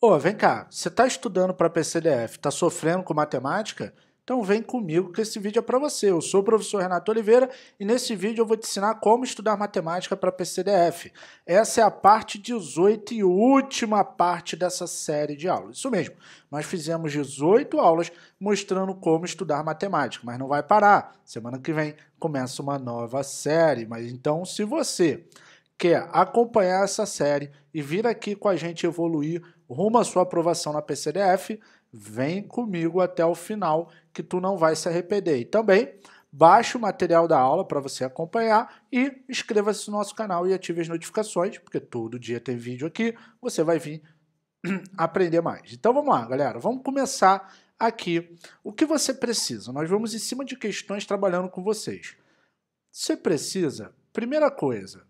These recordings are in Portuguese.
Ô, vem cá, você está estudando para PCDF, está sofrendo com matemática? Então vem comigo que esse vídeo é para você. Eu sou o professor Renato Oliveira e nesse vídeo eu vou te ensinar como estudar matemática para PCDF. Essa é a parte 18 e última parte dessa série de aulas. Isso mesmo. Nós fizemos 18 aulas mostrando como estudar matemática, mas não vai parar. Semana que vem começa uma nova série, mas então se você quer acompanhar essa série e vir aqui com a gente evoluir rumo à sua aprovação na PCDF, vem comigo até o final que tu não vai se arrepender. E também baixe o material da aula para você acompanhar e inscreva-se no nosso canal e ative as notificações, porque todo dia tem vídeo aqui, você vai vir aprender mais. Então vamos lá, galera, vamos começar aqui. O que você precisa? Nós vamos em cima de questões trabalhando com vocês. Você precisa, primeira coisa,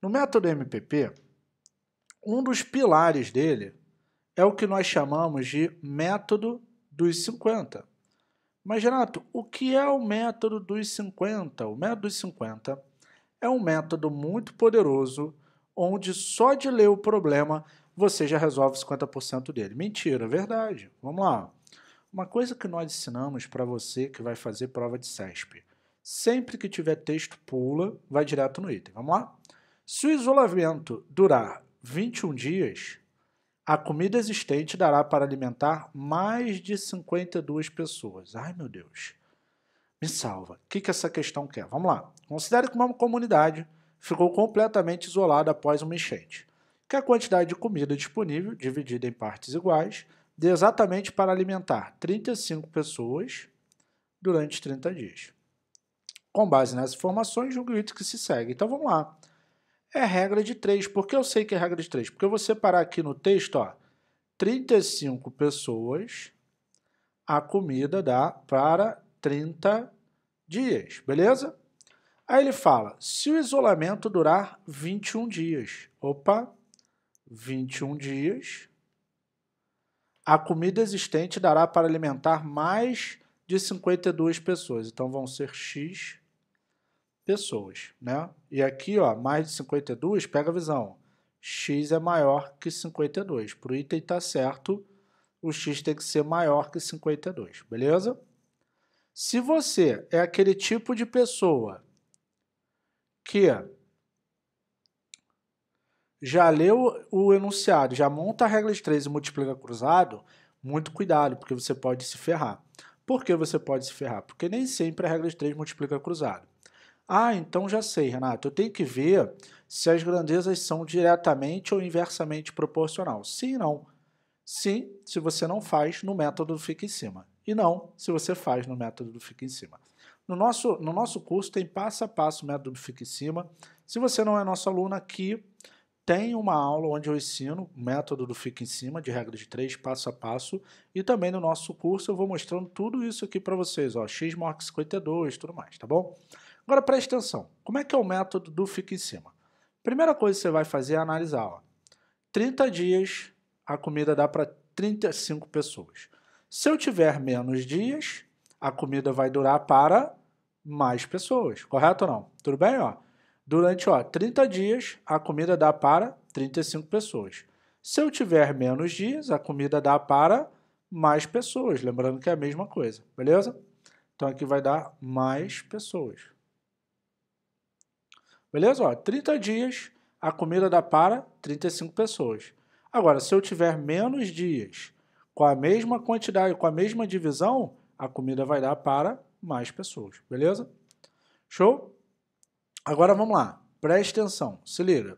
no método MPP, um dos pilares dele é o que nós chamamos de método dos 50. Mas, Renato, o que é o método dos 50? O método dos 50 é um método muito poderoso, onde só de ler o problema você já resolve 50% dele. Mentira, é verdade. Vamos lá. Uma coisa que nós ensinamos para você que vai fazer prova de CESP. Sempre que tiver texto, pula, vai direto no item. Vamos lá? Se o isolamento durar 21 dias, a comida existente dará para alimentar mais de 52 pessoas. Ai, meu Deus. Me salva. O que, que essa questão quer? Vamos lá. Considere que uma comunidade ficou completamente isolada após uma enchente, que a quantidade de comida disponível, dividida em partes iguais, dê exatamente para alimentar 35 pessoas durante 30 dias. Com base nessas informações, julgue o que se segue. Então vamos lá é regra de 3. Por que eu sei que é regra de 3? Porque eu vou separar aqui no texto, ó, 35 pessoas, a comida dá para 30 dias, beleza? Aí ele fala, se o isolamento durar 21 dias, opa, 21 dias, a comida existente dará para alimentar mais de 52 pessoas. Então vão ser x pessoas, né? E aqui, ó, mais de 52, pega a visão. X é maior que 52. Para o item estar tá certo, o X tem que ser maior que 52, beleza? Se você é aquele tipo de pessoa que já leu o enunciado, já monta a regra de 3 e multiplica cruzado, muito cuidado, porque você pode se ferrar. Por que você pode se ferrar? Porque nem sempre a regra de 3 multiplica cruzado. Ah, então já sei, Renato, eu tenho que ver se as grandezas são diretamente ou inversamente proporcional. Sim e não. Sim, se você não faz, no método do fica em cima. E não, se você faz, no método do fica em cima. No nosso, no nosso curso tem passo a passo o método fica em cima. Se você não é nosso aluno aqui, tem uma aula onde eu ensino o método do Fica em Cima, de regra de três, passo a passo, e também no nosso curso eu vou mostrando tudo isso aqui para vocês, ó, X 52 e tudo mais, tá bom? Agora presta atenção. Como é que é o método do fica em cima? Primeira coisa que você vai fazer é analisar. Ó, 30 dias a comida dá para 35 pessoas. Se eu tiver menos dias, a comida vai durar para mais pessoas, correto ou não? Tudo bem? Ó? Durante ó, 30 dias, a comida dá para 35 pessoas. Se eu tiver menos dias, a comida dá para mais pessoas. Lembrando que é a mesma coisa, beleza? Então aqui vai dar mais pessoas. Beleza? Ó, 30 dias, a comida dá para 35 pessoas. Agora, se eu tiver menos dias com a mesma quantidade, com a mesma divisão, a comida vai dar para mais pessoas. Beleza? Show? Agora vamos lá. Preste atenção. Se liga.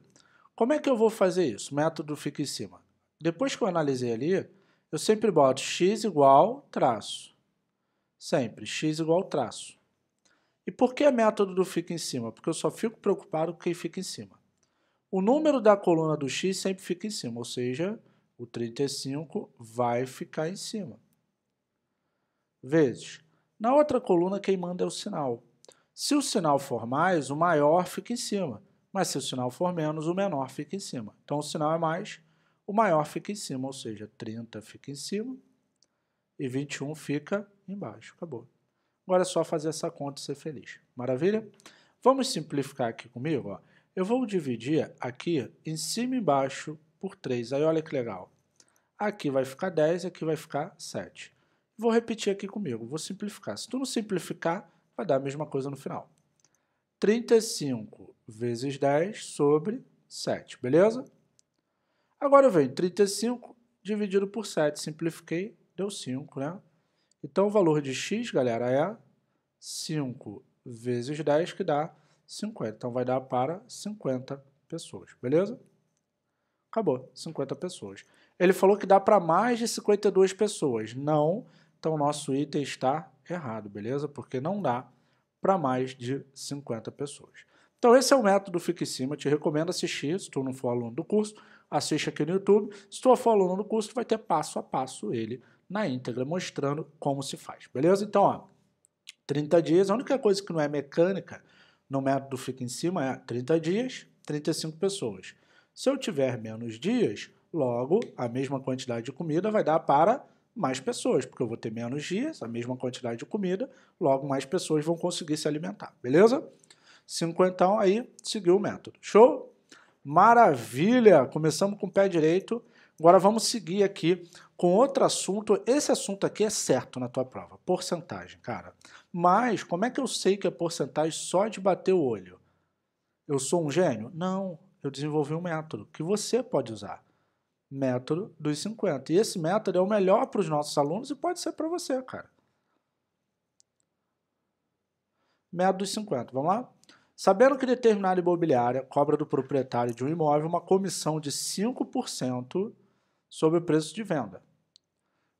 Como é que eu vou fazer isso? método fica em cima. Depois que eu analisei ali, eu sempre boto x igual traço. Sempre, x igual traço. E por que método do fica em cima? Porque eu só fico preocupado com quem fica em cima. O número da coluna do x sempre fica em cima, ou seja, o 35 vai ficar em cima. Vezes. Na outra coluna, quem manda é o sinal. Se o sinal for mais, o maior fica em cima. Mas se o sinal for menos, o menor fica em cima. Então, o sinal é mais, o maior fica em cima, ou seja, 30 fica em cima e 21 fica embaixo. Acabou. Agora é só fazer essa conta e ser feliz. Maravilha? Vamos simplificar aqui comigo? Ó. Eu vou dividir aqui em cima e embaixo por 3. Aí olha que legal. Aqui vai ficar 10, aqui vai ficar 7. Vou repetir aqui comigo, vou simplificar. Se tu não simplificar, vai dar a mesma coisa no final. 35 vezes 10 sobre 7, beleza? Agora eu venho 35 dividido por 7, simplifiquei, deu 5, né? Então, o valor de x, galera, é 5 vezes 10, que dá 50. Então, vai dar para 50 pessoas, beleza? Acabou, 50 pessoas. Ele falou que dá para mais de 52 pessoas. Não, então o nosso item está errado, beleza? Porque não dá para mais de 50 pessoas. Então esse é o método Fique em Cima, te recomendo assistir, se tu não for aluno do curso, assiste aqui no YouTube. Se tu for aluno do curso, tu vai ter passo a passo ele na íntegra, mostrando como se faz, beleza? Então, ó, 30 dias, a única coisa que não é mecânica no método fica em cima é 30 dias, 35 pessoas. Se eu tiver menos dias, logo a mesma quantidade de comida vai dar para mais pessoas, porque eu vou ter menos dias, a mesma quantidade de comida, logo mais pessoas vão conseguir se alimentar, beleza? Cinquentão aí, seguiu o método. Show? Maravilha! Começamos com o pé direito Agora vamos seguir aqui com outro assunto. Esse assunto aqui é certo na tua prova, porcentagem, cara. Mas como é que eu sei que é porcentagem só de bater o olho? Eu sou um gênio? Não, eu desenvolvi um método que você pode usar. Método dos 50. E esse método é o melhor para os nossos alunos e pode ser para você, cara. Método dos 50, vamos lá? Sabendo que determinada imobiliária cobra do proprietário de um imóvel uma comissão de 5% sobre o preço de venda.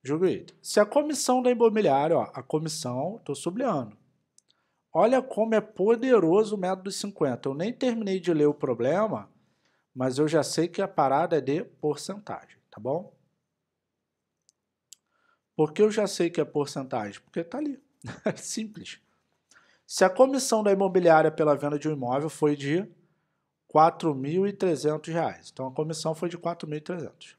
Juízo. Se a comissão da imobiliária, ó, a comissão, estou sublinhando. Olha como é poderoso o método 50. Eu nem terminei de ler o problema, mas eu já sei que a parada é de porcentagem, tá bom? Por que eu já sei que é porcentagem? Porque está ali. Simples. Se a comissão da imobiliária pela venda de um imóvel foi de R$ 4.300, então a comissão foi de R$ 4.300.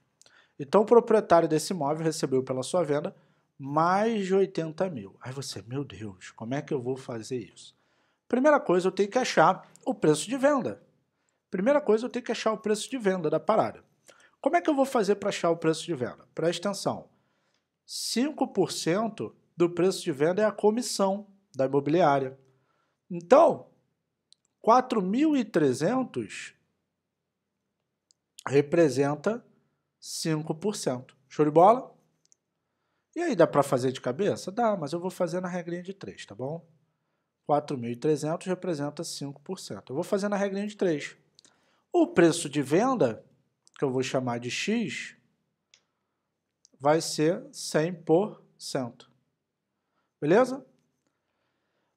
Então o proprietário desse imóvel recebeu pela sua venda mais de 80 mil. Aí você, meu Deus, como é que eu vou fazer isso? Primeira coisa, eu tenho que achar o preço de venda. Primeira coisa, eu tenho que achar o preço de venda da parada. Como é que eu vou fazer para achar o preço de venda? Presta atenção. 5% do preço de venda é a comissão da imobiliária. Então, 4.300 representa 5%. Show de bola? E aí dá para fazer de cabeça? Dá, mas eu vou fazer na regrinha de 3, tá bom? 4.300 representa 5%. Eu vou fazer na regrinha de 3. O preço de venda, que eu vou chamar de X, vai ser 100%. Beleza?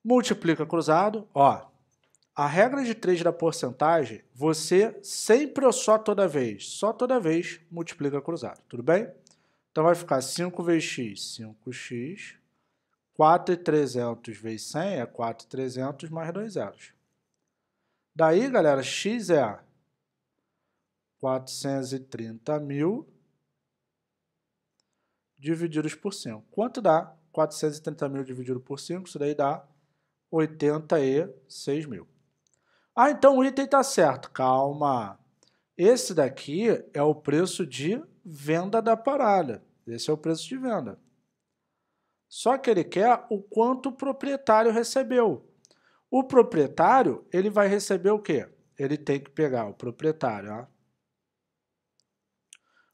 Multiplica cruzado, ó, a regra de 3 da porcentagem, você sempre ou só toda vez? Só toda vez multiplica cruzado, tudo bem? Então vai ficar 5 vezes x, 5x. 4,300 vezes 100 é 4,300 mais dois zeros. Daí, galera, x é 430 mil divididos por 5. Quanto dá 430 mil dividido por 5? Isso daí dá 86 mil. Ah, então o item está certo. Calma. Esse daqui é o preço de venda da parada. Esse é o preço de venda. Só que ele quer o quanto o proprietário recebeu. O proprietário, ele vai receber o quê? Ele tem que pegar o proprietário, ó.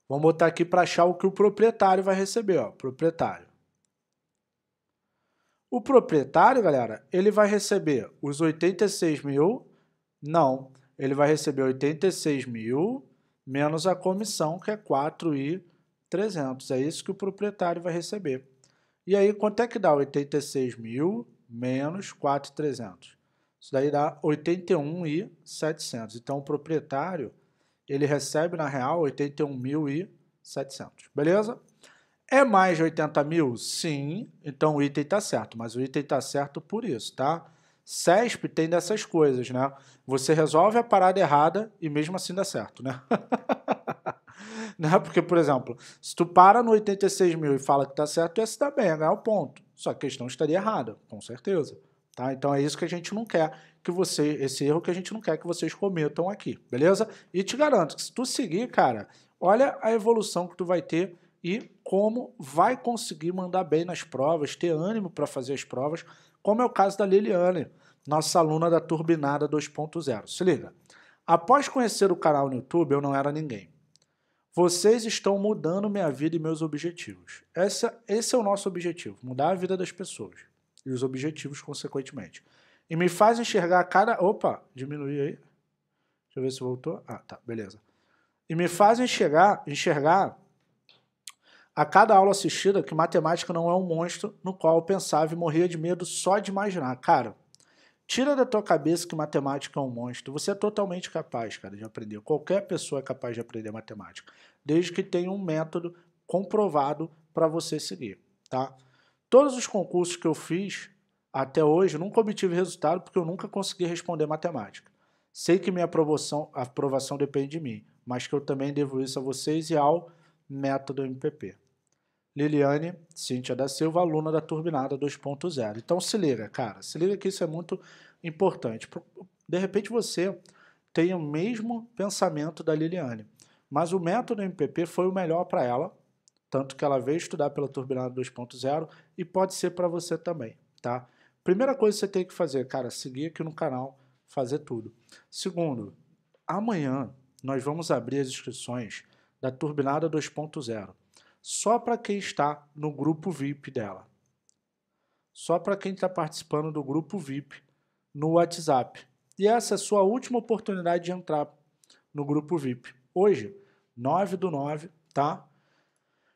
Vamos botar aqui para achar o que o proprietário vai receber, ó, proprietário. O proprietário, galera, ele vai receber os 86 mil não, ele vai receber 86 mil menos a comissão, que é 4,300. É isso que o proprietário vai receber. E aí, quanto é que dá 86 mil menos 4,300? Isso daí dá 81,700. Então, o proprietário, ele recebe, na real, 81.700. Beleza? É mais de 80 mil? Sim. Então, o item está certo. Mas o item está certo por isso, tá? CESP tem dessas coisas, né? Você resolve a parada errada e mesmo assim dá certo, né? né? Porque, por exemplo, se tu para no 86 mil e fala que tá certo, ia se dar bem, ia é ganhar o ponto. Só que a questão estaria errada, com certeza. Tá? Então é isso que a gente não quer que você, esse erro que a gente não quer que vocês cometam aqui, beleza? E te garanto que se tu seguir, cara, olha a evolução que tu vai ter e como vai conseguir mandar bem nas provas, ter ânimo para fazer as provas como é o caso da Liliane, nossa aluna da Turbinada 2.0. Se liga. Após conhecer o canal no YouTube, eu não era ninguém. Vocês estão mudando minha vida e meus objetivos. Essa, esse é o nosso objetivo: mudar a vida das pessoas e os objetivos, consequentemente. E me faz enxergar cada. Opa, diminui aí. Deixa eu ver se voltou. Ah, tá, beleza. E me faz enxergar, enxergar a cada aula assistida, que matemática não é um monstro no qual eu pensava e morria de medo só de imaginar. Cara, tira da tua cabeça que matemática é um monstro. Você é totalmente capaz, cara, de aprender. Qualquer pessoa é capaz de aprender matemática, desde que tenha um método comprovado para você seguir, tá? Todos os concursos que eu fiz até hoje, nunca obtive resultado porque eu nunca consegui responder matemática. Sei que minha aprovação, aprovação depende de mim, mas que eu também devo isso a vocês e ao método MPP. Liliane Cíntia da Silva, aluna da Turbinada 2.0. Então se liga, cara, se liga que isso é muito importante. De repente você tem o mesmo pensamento da Liliane, mas o método MPP foi o melhor para ela, tanto que ela veio estudar pela Turbinada 2.0 e pode ser para você também, tá? Primeira coisa que você tem que fazer, cara, seguir aqui no canal, fazer tudo. Segundo, amanhã nós vamos abrir as inscrições da Turbinada 2.0 só para quem está no grupo VIP dela. Só para quem está participando do grupo VIP no WhatsApp. E essa é a sua última oportunidade de entrar no grupo VIP. Hoje, 9 do 9, tá?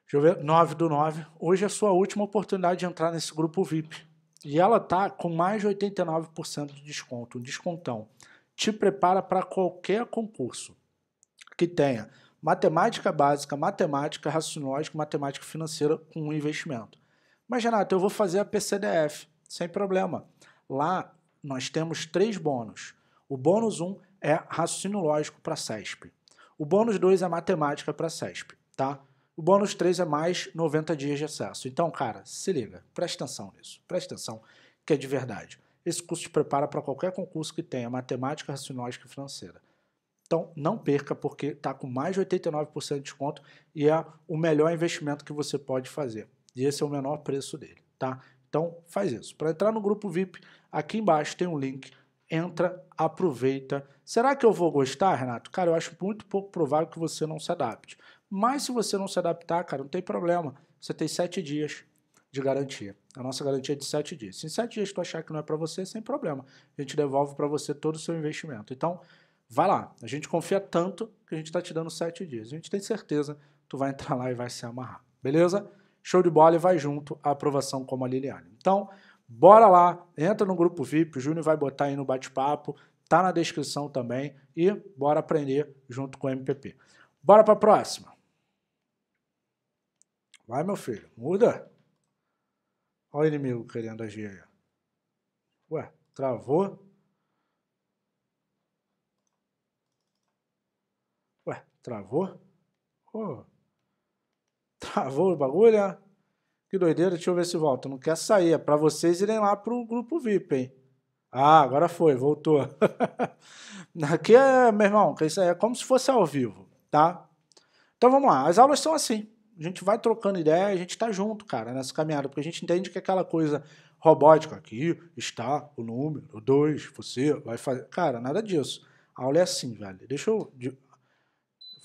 Deixa eu ver, 9 do 9. Hoje é a sua última oportunidade de entrar nesse grupo VIP. E ela tá com mais de 89% de desconto, um descontão. Te prepara para qualquer concurso que tenha matemática básica, matemática racionológica, matemática financeira com um investimento. Mas, Renato, eu vou fazer a PCDF, sem problema. Lá nós temos três bônus. O bônus 1 um é raciocínio lógico para CESP. O bônus 2 é matemática para CESP, tá? O bônus 3 é mais 90 dias de acesso. Então, cara, se liga, presta atenção nisso. Presta atenção, que é de verdade. Esse curso te prepara para qualquer concurso que tenha matemática, raciocínio e financeira. Então não perca, porque está com mais de 89% de desconto e é o melhor investimento que você pode fazer. E esse é o menor preço dele, tá? Então faz isso. Para entrar no grupo VIP, aqui embaixo tem um link. Entra, aproveita. Será que eu vou gostar, Renato? Cara, eu acho muito pouco provável que você não se adapte. Mas se você não se adaptar, cara, não tem problema. Você tem sete dias de garantia. A nossa garantia é de sete dias. Se em sete dias tu achar que não é para você, sem problema. A gente devolve para você todo o seu investimento. Então, vai lá. A gente confia tanto que a gente está te dando sete dias. A gente tem certeza que tu vai entrar lá e vai se amarrar. Beleza? Show de bola e vai junto a aprovação como a Liliane. Então, bora lá, entra no grupo VIP, o Júnior vai botar aí no bate-papo, tá na descrição também e bora aprender junto com o MPP. Bora para a próxima. Vai, meu filho, muda. Olha o inimigo querendo agir aí. Ué, travou? Travou? Travou o bagulho, é? Que doideira, deixa eu ver se volta. Não quer sair, é para vocês irem lá pro grupo VIP, hein? Ah, agora foi, voltou. Aqui é, meu irmão, é como se fosse ao vivo, tá? Então vamos lá, as aulas são assim. A gente vai trocando ideia, a gente tá junto, cara, nessa caminhada, porque a gente entende que aquela coisa robótica, aqui está o número 2, você vai fazer. Cara, nada disso. A aula é assim, velho. Deixa eu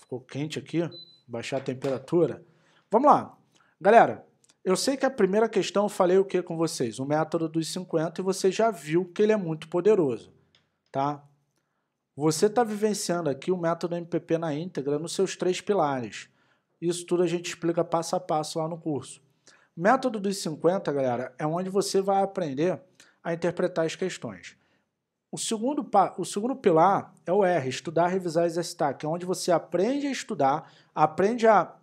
Ficou quente aqui, baixar a temperatura. Vamos lá. Galera, eu sei que a primeira questão eu falei o que com vocês? O método dos 50 e você já viu que ele é muito poderoso, tá? Você está vivenciando aqui o método MPP na íntegra nos seus três pilares. Isso tudo a gente explica passo a passo lá no curso. Método dos 50, galera, é onde você vai aprender a interpretar as questões. O segundo, o segundo pilar é o R, estudar, revisar e exercitar, que é onde você aprende a estudar, aprende a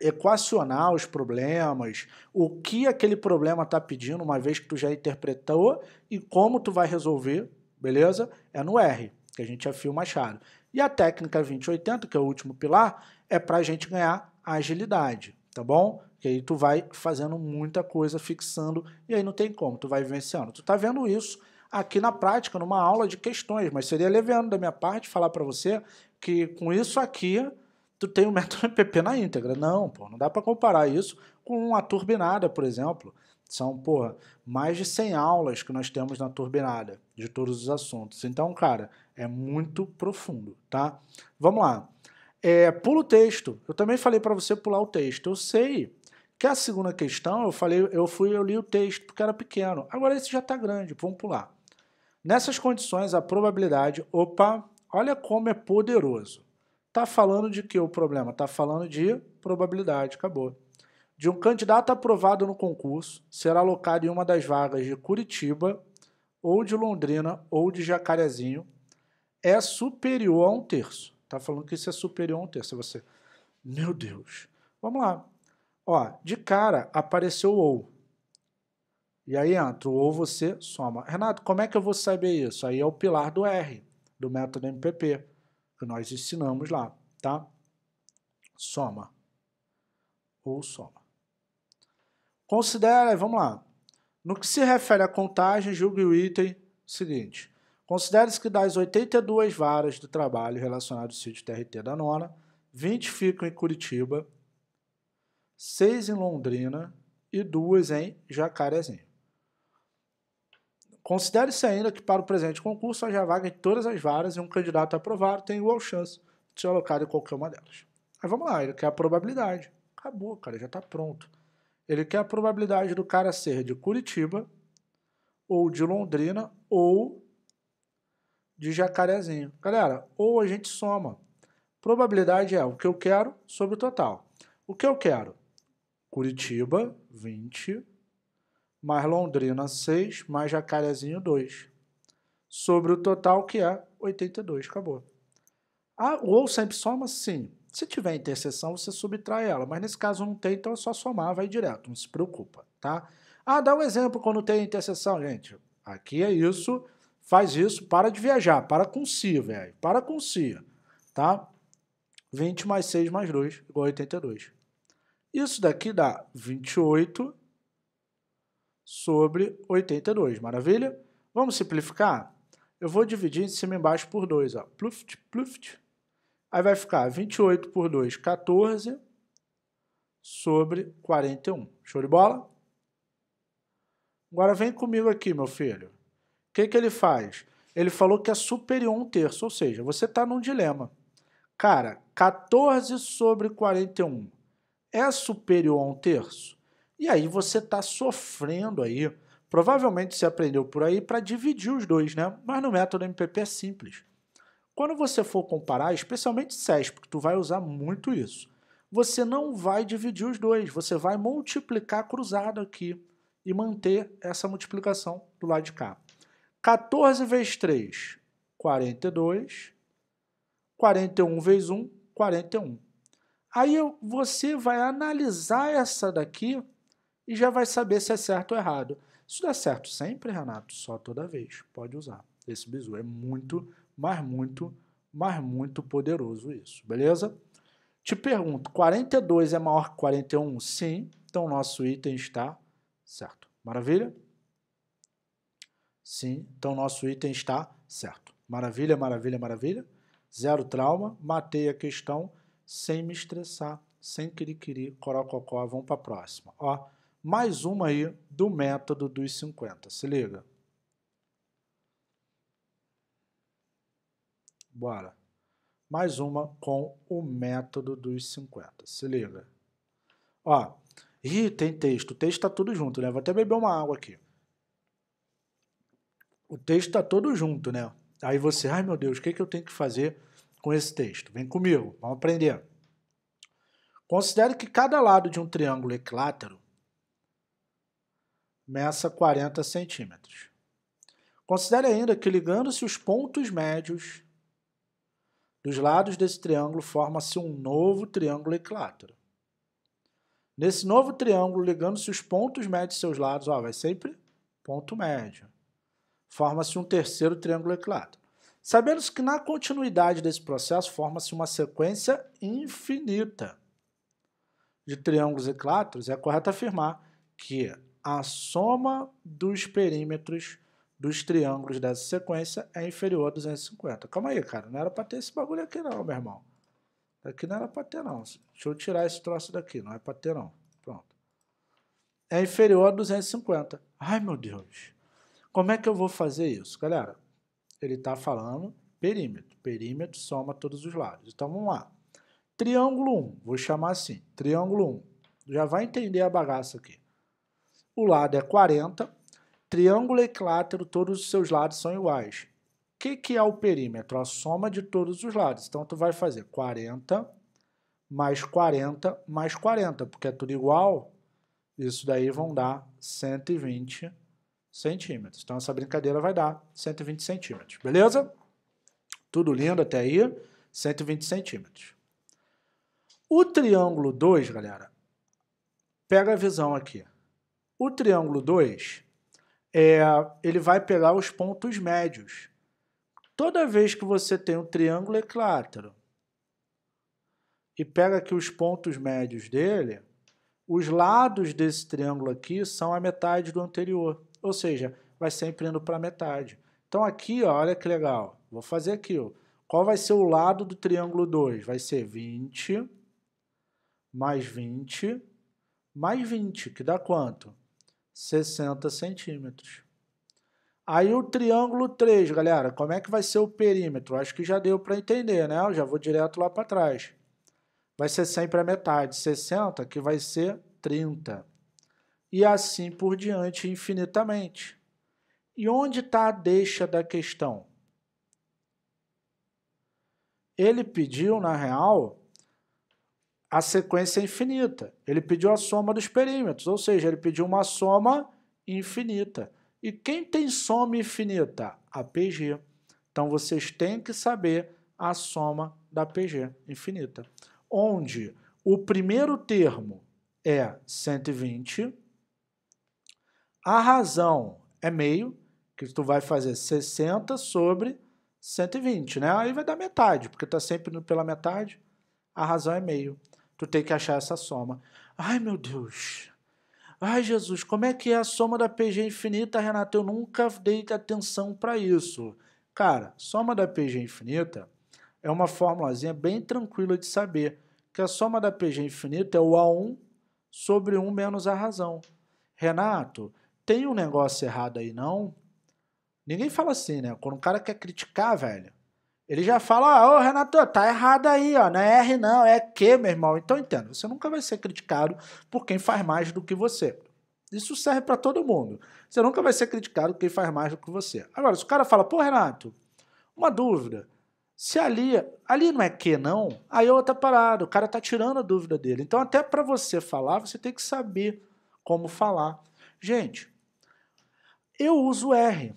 equacionar os problemas, o que aquele problema está pedindo, uma vez que tu já interpretou, e como tu vai resolver, beleza? É no R, que a gente afia o Machado. E a técnica 2080, que é o último pilar, é para a gente ganhar agilidade, tá bom? Que aí tu vai fazendo muita coisa, fixando, e aí não tem como, tu vai vencendo. Tu tá vendo isso aqui na prática, numa aula de questões, mas seria leviano da minha parte falar para você que com isso aqui tu tem o método MPP na íntegra. Não, pô, não dá para comparar isso com a turbinada, por exemplo. São, porra, mais de 100 aulas que nós temos na turbinada de todos os assuntos. Então, cara, é muito profundo, tá? Vamos lá. É, pula o texto. Eu também falei para você pular o texto. Eu sei que a segunda questão, eu falei, eu fui, eu li o texto porque era pequeno. Agora esse já está grande, vamos pular. Nessas condições, a probabilidade, opa, olha como é poderoso. Tá falando de que o problema? Tá falando de probabilidade, acabou. De um candidato aprovado no concurso será alocado em uma das vagas de Curitiba, ou de Londrina, ou de Jacarezinho, é superior a um terço. Tá falando que isso é superior a um terço. Você, meu Deus. Vamos lá. Ó, de cara apareceu ou. E aí entra o ou você soma. Renato, como é que eu vou saber isso? Aí é o pilar do R, do método MPP, que nós ensinamos lá, tá? Soma. Ou soma. Considere, vamos lá. No que se refere à contagem, julgue o item seguinte. Considere-se que das 82 varas do trabalho relacionado ao sítio TRT da Nona, 20 ficam em Curitiba, 6 em Londrina e 2 em Jacarezinho. Considere-se ainda que para o presente concurso haja vaga em todas as varas e um candidato aprovado tem igual chance de ser alocado em qualquer uma delas. Mas vamos lá, ele quer a probabilidade. Acabou, cara, já está pronto. Ele quer a probabilidade do cara ser de Curitiba, ou de Londrina, ou de Jacarezinho. Galera, ou a gente soma. Probabilidade é o que eu quero sobre o total. O que eu quero? Curitiba, 20 mais Londrina 6, mais Jacarezinho 2. Sobre o total que é 82, acabou. Ah, o ou sempre soma? Sim. Se tiver interseção, você subtrai ela, mas nesse caso não tem, então é só somar, vai direto, não se preocupa, tá? Ah, dá um exemplo quando tem interseção, gente. Aqui é isso, faz isso, para de viajar, para com si, velho, para com si, tá? 20 mais 6 mais 2, igual a 82. Isso daqui dá 28 sobre 82, maravilha? Vamos simplificar? Eu vou dividir em cima e embaixo por 2, ó. Pluft, pluft. Aí vai ficar 28 por 2, 14 sobre 41. Show de bola? Agora vem comigo aqui, meu filho. O que, que ele faz? Ele falou que é superior a um terço, ou seja, você está num dilema. Cara, 14 sobre 41 é superior a um terço? E aí você está sofrendo aí. Provavelmente você aprendeu por aí para dividir os dois, né? Mas no método MPP é simples. Quando você for comparar, especialmente SESP, porque tu vai usar muito isso, você não vai dividir os dois, você vai multiplicar cruzado aqui e manter essa multiplicação do lado de cá. 14 vezes 3, 42. 41 vezes 1, 41. Aí você vai analisar essa daqui e já vai saber se é certo ou errado. Isso dá certo sempre, Renato? Só toda vez. Pode usar. Esse bizu é muito, mas muito, mas muito poderoso isso, beleza? Te pergunto, 42 é maior que 41? Sim. Então nosso item está certo. Maravilha? Sim. Então nosso item está certo. Maravilha, maravilha, maravilha. Zero trauma. Matei a questão sem me estressar, sem querer querer, corococó. Vamos para a próxima. Ó mais uma aí do método dos 50. Se liga. Bora. Mais uma com o método dos 50. Se liga. Ó, e tem texto. O texto está tudo junto, né? Vou até beber uma água aqui. O texto está todo junto, né? Aí você, ai meu Deus, o que, é que eu tenho que fazer com esse texto? Vem comigo, vamos aprender. Considere que cada lado de um triângulo equilátero meça 40 centímetros. Considere ainda que ligando-se os pontos médios dos lados desse triângulo, forma-se um novo triângulo equilátero. Nesse novo triângulo, ligando-se os pontos médios de seus lados, ó, vai sempre ponto médio. Forma-se um terceiro triângulo equilátero. Sabemos que na continuidade desse processo forma-se uma sequência infinita de triângulos equiláteros, é correto afirmar que a soma dos perímetros dos triângulos dessa sequência é inferior a 250. Calma aí, cara. Não era para ter esse bagulho aqui não, meu irmão. Aqui não era para ter não. Deixa eu tirar esse troço daqui. Não é para ter não. Pronto. É inferior a 250. Ai, meu Deus. Como é que eu vou fazer isso? Galera, ele está falando perímetro. Perímetro soma todos os lados. Então, vamos lá. Triângulo 1. Vou chamar assim. Triângulo 1. Já vai entender a bagaça aqui o lado é 40, triângulo equilátero, todos os seus lados são iguais. O que, que é o perímetro? A soma de todos os lados. Então, tu vai fazer 40 mais 40 mais 40, porque é tudo igual. Isso daí vão dar 120 centímetros. Então, essa brincadeira vai dar 120 centímetros, beleza? Tudo lindo até aí, 120 centímetros. O triângulo 2, galera, pega a visão aqui. O triângulo 2, é, ele vai pegar os pontos médios. Toda vez que você tem um triângulo equilátero e pega aqui os pontos médios dele, os lados desse triângulo aqui são a metade do anterior, ou seja, vai sempre indo para a metade. Então aqui, ó, olha que legal, vou fazer aqui, ó. qual vai ser o lado do triângulo 2? Vai ser 20 mais 20 mais 20, que dá quanto? 60 centímetros. Aí o triângulo 3, galera, como é que vai ser o perímetro? Acho que já deu para entender, né? Eu já vou direto lá para trás. Vai ser sempre a metade, 60, que vai ser 30. E assim por diante, infinitamente. E onde está a deixa da questão? Ele pediu, na real, a sequência é infinita. Ele pediu a soma dos perímetros, ou seja, ele pediu uma soma infinita. E quem tem soma infinita? A PG. Então vocês têm que saber a soma da PG infinita, onde o primeiro termo é 120, a razão é meio, que tu vai fazer 60 sobre 120, né? Aí vai dar metade, porque está sempre pela metade, a razão é meio. Tu tem que achar essa soma. Ai, meu Deus. Ai, Jesus, como é que é a soma da PG infinita, Renato? Eu nunca dei atenção para isso. Cara, soma da PG infinita é uma formulazinha bem tranquila de saber que a soma da PG infinita é o A1 sobre 1 menos a razão. Renato, tem um negócio errado aí, não? Ninguém fala assim, né? Quando o cara quer criticar, velho, ele já fala, ah, oh, Renato, tá errado aí, ó, não é R não, é Q, meu irmão. Então entenda, você nunca vai ser criticado por quem faz mais do que você. Isso serve para todo mundo. Você nunca vai ser criticado por quem faz mais do que você. Agora, se o cara fala, pô, Renato, uma dúvida, se ali, ali não é que não, aí é outra parada, o cara tá tirando a dúvida dele. Então até para você falar, você tem que saber como falar. Gente, eu uso R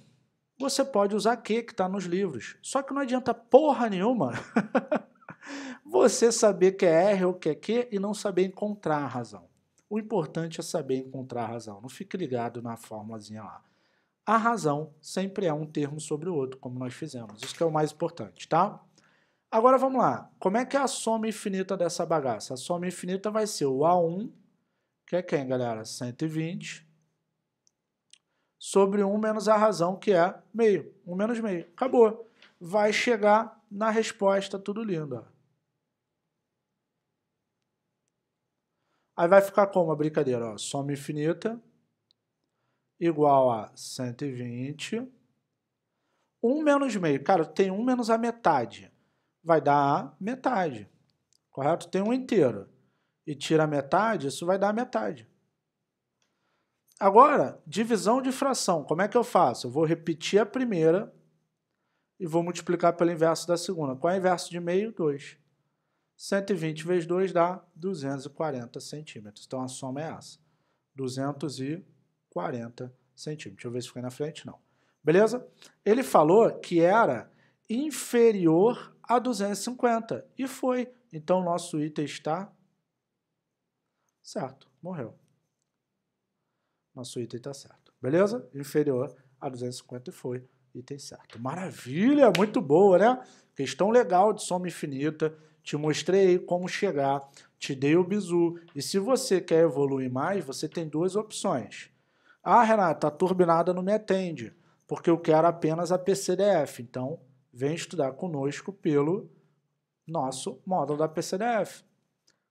você pode usar que que está nos livros. Só que não adianta porra nenhuma você saber que é R ou que é que e não saber encontrar a razão. O importante é saber encontrar a razão. Não fique ligado na formulazinha lá. A razão sempre é um termo sobre o outro, como nós fizemos. Isso que é o mais importante, tá? Agora vamos lá. Como é que é a soma infinita dessa bagaça? A soma infinita vai ser o A1, que é quem, galera? 120 sobre 1 menos a razão, que é meio. 1 menos meio. Acabou. Vai chegar na resposta, tudo lindo. Ó. Aí vai ficar como a brincadeira? Ó, soma infinita igual a 120. 1 menos meio. Cara, tem 1 menos a metade. Vai dar a metade. Correto? Tem 1 inteiro. E tira a metade, isso vai dar a metade. Agora, divisão de fração, como é que eu faço? Eu vou repetir a primeira e vou multiplicar pelo inverso da segunda. Qual é o inverso de meio? 2. 120 vezes 2 dá 240 centímetros. Então, a soma é essa. 240 centímetros. Deixa eu ver se foi na frente. Não. Beleza? Ele falou que era inferior a 250. E foi. Então, nosso item está certo. Morreu nosso item está certo. Beleza? Inferior a 250 foi item certo. Maravilha! Muito boa, né? Questão legal de soma infinita. Te mostrei como chegar, te dei o bizu. E se você quer evoluir mais, você tem duas opções. Ah, Renata, a tá turbinada não me atende, porque eu quero apenas a PCDF. Então, vem estudar conosco pelo nosso módulo da PCDF.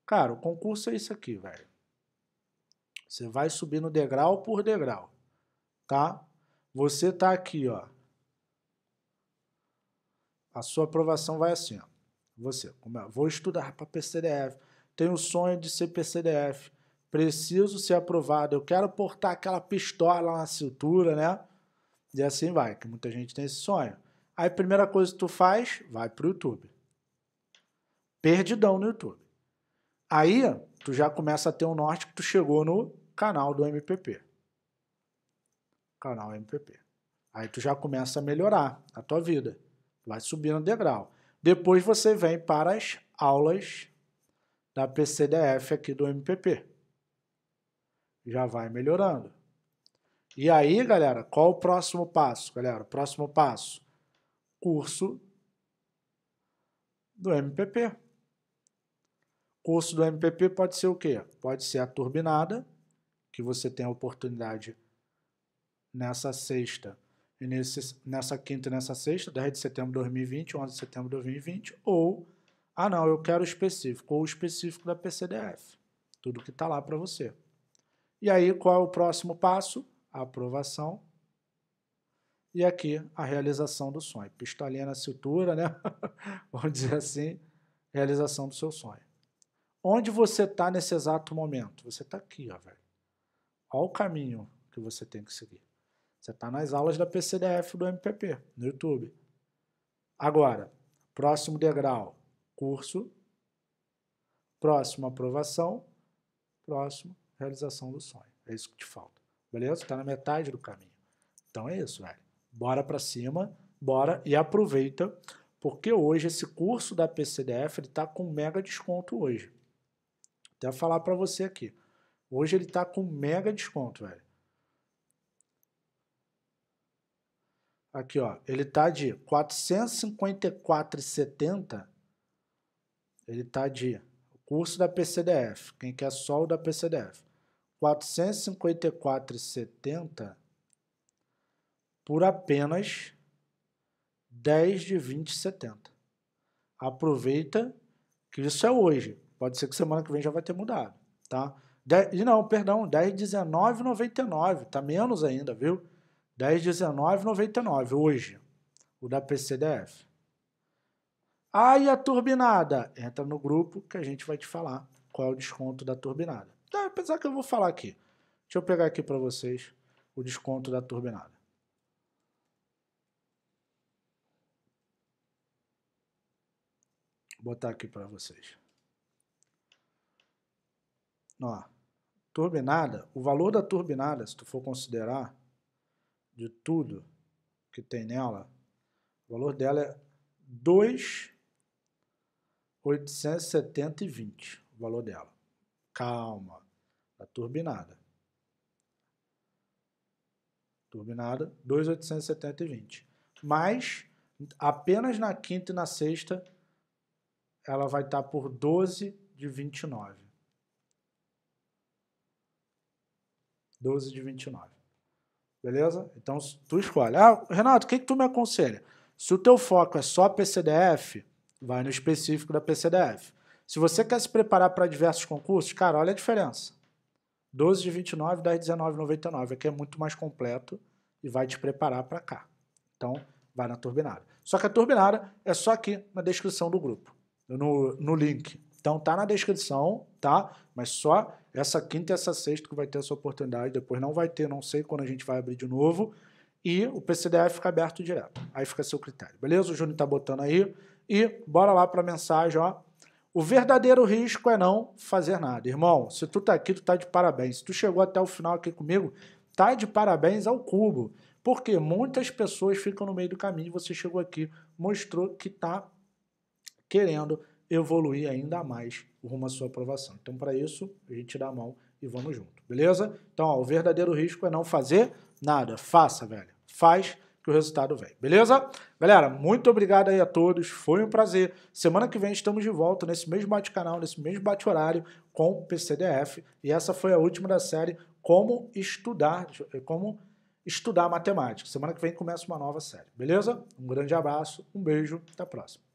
Cara, o concurso é isso aqui, velho. Você vai subindo degrau por degrau, tá? Você tá aqui, ó. A sua aprovação vai assim, ó. Você, como é? Vou estudar para PCDF. Tenho o sonho de ser PCDF. Preciso ser aprovado. Eu quero portar aquela pistola na cintura, né? E assim vai, que muita gente tem esse sonho. Aí primeira coisa que tu faz, vai pro YouTube. Perdidão no YouTube. Aí, tu já começa a ter um norte que tu chegou no canal do MPP. Canal MPP. Aí tu já começa a melhorar a tua vida, vai subindo degrau. Depois você vem para as aulas da PCDF aqui do MPP. Já vai melhorando. E aí, galera, qual o próximo passo, galera? Próximo passo, curso do MPP. Curso do MPP pode ser o quê? Pode ser a turbinada, que você tem a oportunidade nessa sexta e nesse, nessa quinta e nessa sexta, 10 de setembro de 2020, 11 de setembro de 2020, ou, ah não, eu quero o específico, ou o específico da PCDF, tudo que está lá para você. E aí, qual é o próximo passo? A aprovação. E aqui, a realização do sonho. Pistolinha na cintura, né? Vamos dizer assim, realização do seu sonho. Onde você está nesse exato momento? Você está aqui, ó, velho ao caminho que você tem que seguir. Você está nas aulas da PCDF do MPP, no YouTube. Agora, próximo degrau, curso. Próximo, aprovação. Próximo, realização do sonho. É isso que te falta. Beleza? Está na metade do caminho. Então é isso, velho. Bora para cima, bora e aproveita, porque hoje esse curso da PCDF está com mega desconto hoje. Até falar para você aqui. Hoje ele está com mega desconto, velho. Aqui, ó, ele tá de 454,70. Ele tá de curso da PCDF, quem quer só o da PCDF. 454,70 por apenas 10 de 20,70. Aproveita que isso é hoje. Pode ser que semana que vem já vai ter mudado, tá? 10, não, perdão, 10,19,99. Tá menos ainda, viu? 10,19,99 hoje. O da PCDF. Ah, e a turbinada? Entra no grupo que a gente vai te falar qual é o desconto da turbinada. Ah, apesar que eu vou falar aqui. Deixa eu pegar aqui para vocês o desconto da turbinada. Vou botar aqui para vocês. Ó. Turbinada, o valor da turbinada, se tu for considerar de tudo que tem nela, o valor dela é 2,870,20, o valor dela. Calma, a turbinada. Turbinada, 2,870,20. Mas, apenas na quinta e na sexta, ela vai estar tá por 12 de 29. 12 de 29. Beleza? Então, tu escolhe. Ah, Renato, o que, que tu me aconselha? Se o teu foco é só PCDF, vai no específico da PCDF. Se você quer se preparar para diversos concursos, cara, olha a diferença. 12 de 29 dá R$19,99. Aqui é muito mais completo e vai te preparar para cá. Então, vai na Turbinária. Só que a Turbinária é só aqui na descrição do grupo, no, no link. Então tá na descrição, tá? Mas só essa quinta e essa sexta que vai ter essa oportunidade, depois não vai ter, não sei quando a gente vai abrir de novo. E o PCDF fica aberto direto. Aí fica a seu critério, beleza? O Júnior tá botando aí. E bora lá para mensagem, ó. O verdadeiro risco é não fazer nada. Irmão, se tu tá aqui, tu tá de parabéns. Se tu chegou até o final aqui comigo, tá de parabéns ao cubo. Porque muitas pessoas ficam no meio do caminho e você chegou aqui, mostrou que tá querendo evoluir ainda mais rumo à sua aprovação. Então, para isso, a gente dá a mão e vamos junto, beleza? Então, ó, o verdadeiro risco é não fazer nada. Faça, velho. Faz que o resultado vem, beleza? Galera, muito obrigado aí a todos, foi um prazer. Semana que vem estamos de volta nesse mesmo bate-canal, nesse mesmo bate-horário com o PCDF. E essa foi a última da série Como Estudar, Como Estudar Matemática. Semana que vem começa uma nova série, beleza? Um grande abraço, um beijo, até a próxima.